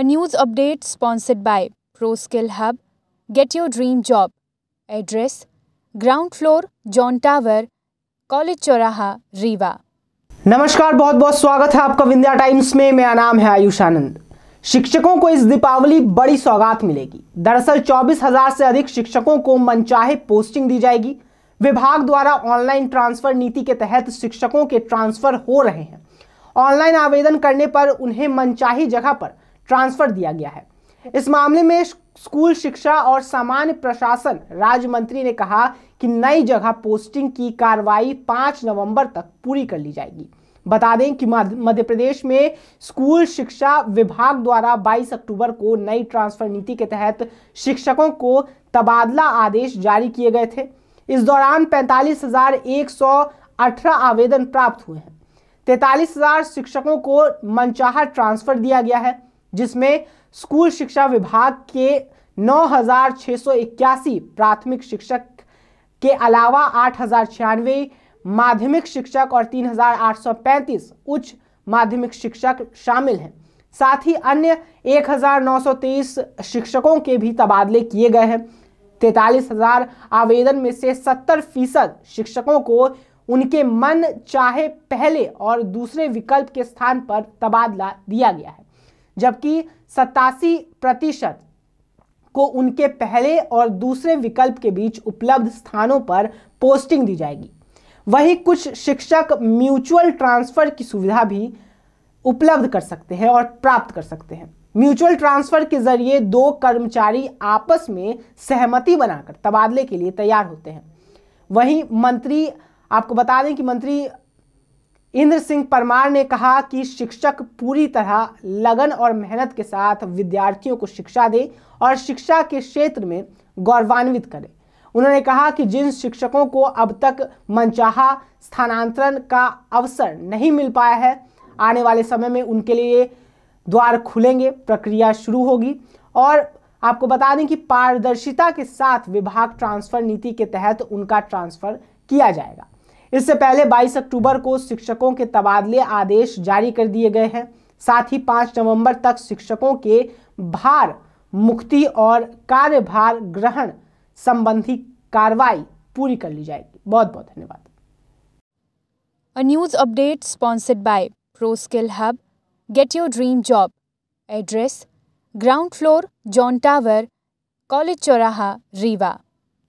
A news update sponsored by ProSkill Hub. Get your dream job. Address Ground floor, John Tower, College Choraha, Riva. नमस्कार बहुत बहुत स्वागत है आपका Vindhya times में मेरा नाम है आयुष आनंद शिक्षकों को इस दीपावली बड़ी सौगात मिलेगी दरअसल चौबीस हजार से अधिक शिक्षकों को मनचाहे पोस्टिंग दी जाएगी विभाग द्वारा ऑनलाइन ट्रांसफर नीति के तहत शिक्षकों के ट्रांसफर हो रहे हैं ऑनलाइन आवेदन करने पर उन्हें मनचाही जगह पर ट्रांसफर दिया गया है इस मामले में स्कूल शिक्षा और सामान्य प्रशासन राज्य मंत्री ने कहा कि नई जगह पोस्टिंग की कार्रवाई 5 नवंबर तक पूरी कर ली जाएगी बता दें कि मध्य प्रदेश में स्कूल शिक्षा विभाग द्वारा 22 अक्टूबर को नई ट्रांसफर नीति के तहत शिक्षकों को तबादला आदेश जारी किए गए थे इस दौरान पैंतालीस आवेदन प्राप्त हुए हैं तैतालीस शिक्षकों को मनचाहा ट्रांसफर दिया गया है जिसमें स्कूल शिक्षा विभाग के नौ प्राथमिक शिक्षक के अलावा आठ माध्यमिक शिक्षक और 3,835 उच्च माध्यमिक शिक्षक शामिल हैं साथ ही अन्य 1,923 शिक्षकों के भी तबादले किए गए हैं तैतालीस हजार आवेदन में से 70 फीसद शिक्षकों को उनके मन चाहे पहले और दूसरे विकल्प के स्थान पर तबादला दिया गया है जबकि सतासी प्रतिशत को उनके पहले और दूसरे विकल्प के बीच उपलब्ध स्थानों पर पोस्टिंग दी जाएगी वहीं कुछ शिक्षक म्यूचुअल ट्रांसफ़र की सुविधा भी उपलब्ध कर सकते हैं और प्राप्त कर सकते हैं म्यूचुअल ट्रांसफ़र के जरिए दो कर्मचारी आपस में सहमति बनाकर तबादले के लिए तैयार होते हैं वहीं मंत्री आपको बता दें कि मंत्री इंद्र सिंह परमार ने कहा कि शिक्षक पूरी तरह लगन और मेहनत के साथ विद्यार्थियों को शिक्षा दें और शिक्षा के क्षेत्र में गौरवान्वित करें उन्होंने कहा कि जिन शिक्षकों को अब तक मनचाहा स्थानांतरण का अवसर नहीं मिल पाया है आने वाले समय में उनके लिए द्वार खुलेंगे प्रक्रिया शुरू होगी और आपको बता दें कि पारदर्शिता के साथ विभाग ट्रांसफ़र नीति के तहत उनका ट्रांसफ़र किया जाएगा इससे पहले 22 अक्टूबर को शिक्षकों के तबादले आदेश जारी कर दिए गए हैं साथ ही 5 नवंबर तक शिक्षकों के भार मुक्ति और कार्यभार ग्रहण संबंधी कार्रवाई पूरी कर ली जाएगी बहुत बहुत धन्यवाद a news update sponsored by Pro Skill Hub get your dream job address ground floor John Tower college चौराहा रीवा